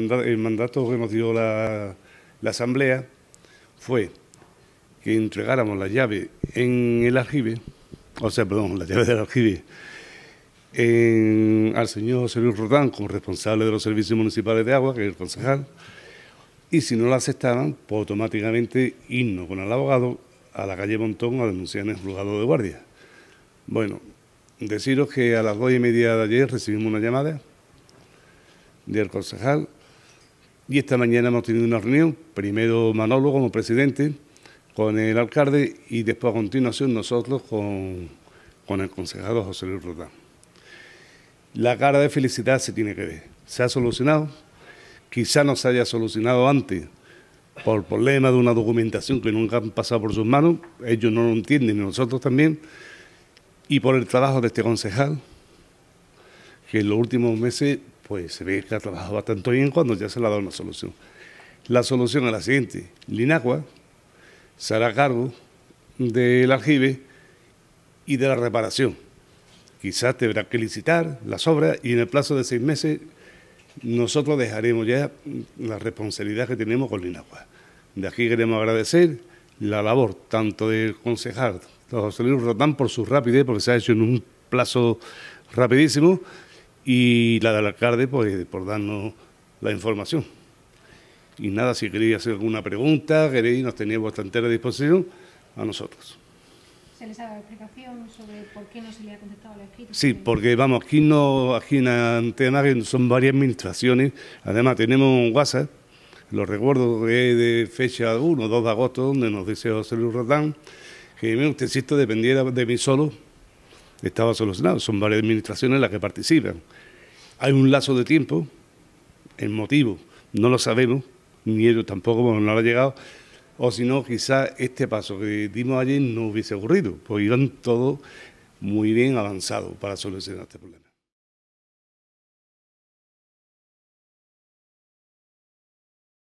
mandato, el mandato que nos dio la, Asamblea fue que entregáramos la llave en el aljibe, o sea, perdón, la llave del aljibe, al señor José Luis Rodán como responsable de los servicios municipales de agua, que es el concejal, y si no la aceptaban, pues automáticamente irnos con el abogado a la calle Montón a denunciar en el juzgado de guardia. Bueno, deciros que a las dos y media de ayer recibimos una llamada del concejal y esta mañana hemos tenido una reunión, primero Manolo como presidente, con el alcalde y después a continuación nosotros con, con el concejado José Luis Rodán. La cara de felicidad se tiene que ver. Se ha solucionado, quizá no se haya solucionado antes por problema de una documentación que nunca han pasado por sus manos, ellos no lo entienden, nosotros también, y por el trabajo de este concejal, que en los últimos meses pues se ve que ha trabajado bastante bien cuando ya se le ha dado una solución. La solución es la siguiente, Linagua se hará cargo del aljibe y de la reparación. Quizás tendrá que licitar las obras y en el plazo de seis meses nosotros dejaremos ya la responsabilidad que tenemos con Linagua. De aquí queremos agradecer la labor tanto del concejal José Luis Rotán por su rapidez, porque se ha hecho en un plazo rapidísimo, y la del alcalde pues, por darnos la información. Y nada, si queréis hacer alguna pregunta, queréis, nos tenéis vuestra entera disposición a nosotros. ¿Se les ha dado explicación sobre por qué no se le ha contestado la Sí, porque vamos, aquí, no, aquí en Antena son varias administraciones, además tenemos un WhatsApp, lo recuerdo que es de fecha 1 o 2 de agosto, donde nos dice José Luis Rodán, que usted si esto dependiera de mí solo, estaba solucionado. Son varias administraciones las que participan. Hay un lazo de tiempo, el motivo no lo sabemos, ni ellos tampoco, bueno, no lo ha llegado, o si no, quizás este paso que dimos ayer no hubiese ocurrido, porque iban todos muy bien avanzados para solucionar este problema.